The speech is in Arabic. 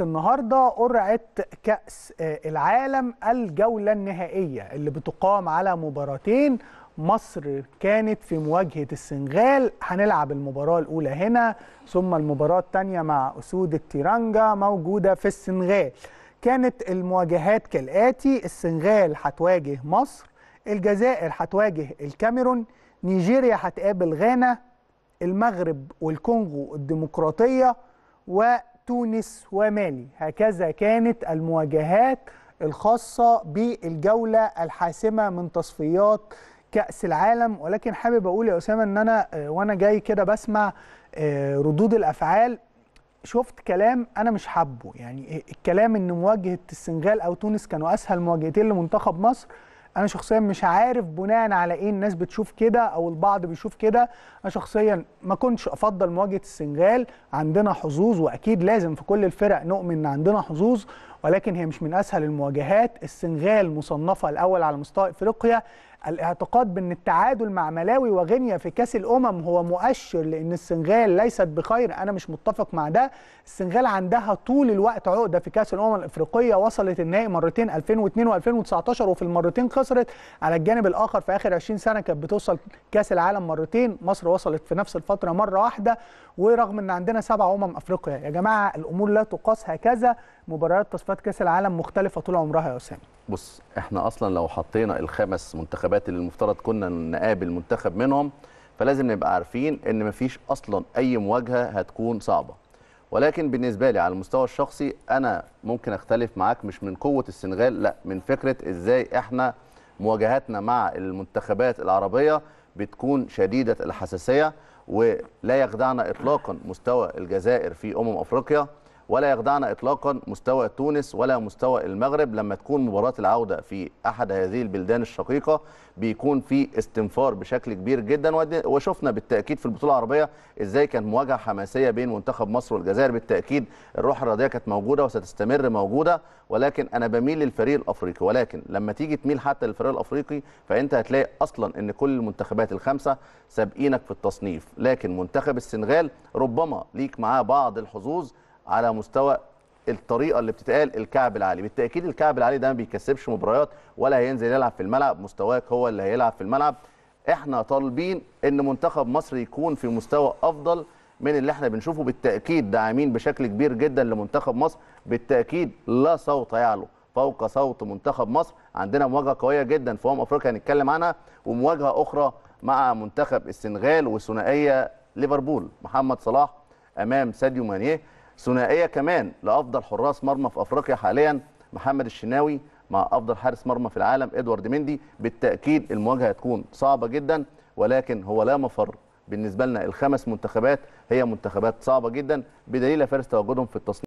النهارده قرعه كاس آه، العالم الجوله النهائيه اللي بتقام على مباراتين مصر كانت في مواجهه السنغال هنلعب المباراه الاولى هنا ثم المباراه الثانيه مع اسود التيرانجا موجوده في السنغال كانت المواجهات كالاتي السنغال هتواجه مصر الجزائر هتواجه الكاميرون نيجيريا هتقابل غانا المغرب والكونغو الديمقراطيه و تونس ومالي هكذا كانت المواجهات الخاصة بالجولة الحاسمة من تصفيات كأس العالم ولكن حابب أقول يا أسامة أن أنا آه، وأنا جاي كده بسمع آه، ردود الأفعال شفت كلام أنا مش حابه يعني آه، الكلام أن مواجهة السنغال أو تونس كانوا أسهل مواجهتين لمنتخب مصر انا شخصيا مش عارف بناء على ايه الناس بتشوف كده او البعض بيشوف كده انا شخصيا ما كنتش افضل مواجهه السنغال عندنا حظوظ واكيد لازم في كل الفرق نؤمن ان عندنا حظوظ ولكن هي مش من اسهل المواجهات السنغال مصنفه الاول على مستوى افريقيا الاعتقاد بان التعادل مع ملاوي وغينيا في كاس الامم هو مؤشر لان السنغال ليست بخير انا مش متفق مع ده السنغال عندها طول الوقت عقده في كاس الامم الافريقيه وصلت النهائي مرتين 2002 و2019 وفي المرتين خسرت على الجانب الاخر في اخر 20 سنه كانت بتوصل كاس العالم مرتين مصر وصلت في نفس الفتره مره واحده ورغم ان عندنا سبع امم افريقيا يا جماعه الامور لا تقاس هكذا مباريات تصفيات كاس العالم مختلفه طول عمرها يا اسامه بص احنا اصلا لو حطينا الخمس منتخبات اللي المفترض كنا نقابل منتخب منهم فلازم نبقى عارفين ان مفيش اصلا اي مواجهه هتكون صعبه ولكن بالنسبه لي على المستوى الشخصي انا ممكن اختلف معاك مش من قوه السنغال لا من فكره ازاي احنا مواجهاتنا مع المنتخبات العربيه بتكون شديده الحساسيه ولا يخدعنا اطلاقا مستوى الجزائر في امم افريقيا ولا يخدعنا اطلاقا مستوى تونس ولا مستوى المغرب لما تكون مباراه العوده في احد هذه البلدان الشقيقه بيكون في استنفار بشكل كبير جدا وشفنا بالتاكيد في البطوله العربيه ازاي كانت مواجهه حماسيه بين منتخب مصر والجزائر بالتاكيد الروح الرياضيه كانت موجوده وستستمر موجوده ولكن انا بميل للفريق الافريقي ولكن لما تيجي تميل حتى للفريق الافريقي فانت هتلاقي اصلا ان كل المنتخبات الخمسه سابقينك في التصنيف لكن منتخب السنغال ربما ليك معاه بعض الحظوظ على مستوى الطريقه اللي بتتقال الكعب العالي بالتاكيد الكعب العالي ده ما بيكسبش مباريات ولا هينزل يلعب في الملعب مستواك هو اللي هيلعب في الملعب احنا طالبين ان منتخب مصر يكون في مستوى افضل من اللي احنا بنشوفه بالتاكيد داعمين بشكل كبير جدا لمنتخب مصر بالتاكيد لا صوت يعلو فوق صوت منتخب مصر عندنا مواجهه قويه جدا في امم افريقيا هنتكلم عنها ومواجهه اخرى مع منتخب السنغال وثنائيه ليفربول محمد صلاح امام ساديو مانيه ثنائيه كمان لافضل حراس مرمى في افريقيا حاليا محمد الشناوي مع افضل حارس مرمى في العالم ادوارد مندي بالتاكيد المواجهه هتكون صعبه جدا ولكن هو لا مفر بالنسبه لنا الخمس منتخبات هي منتخبات صعبه جدا بدليل فارس تواجدهم في التصنيف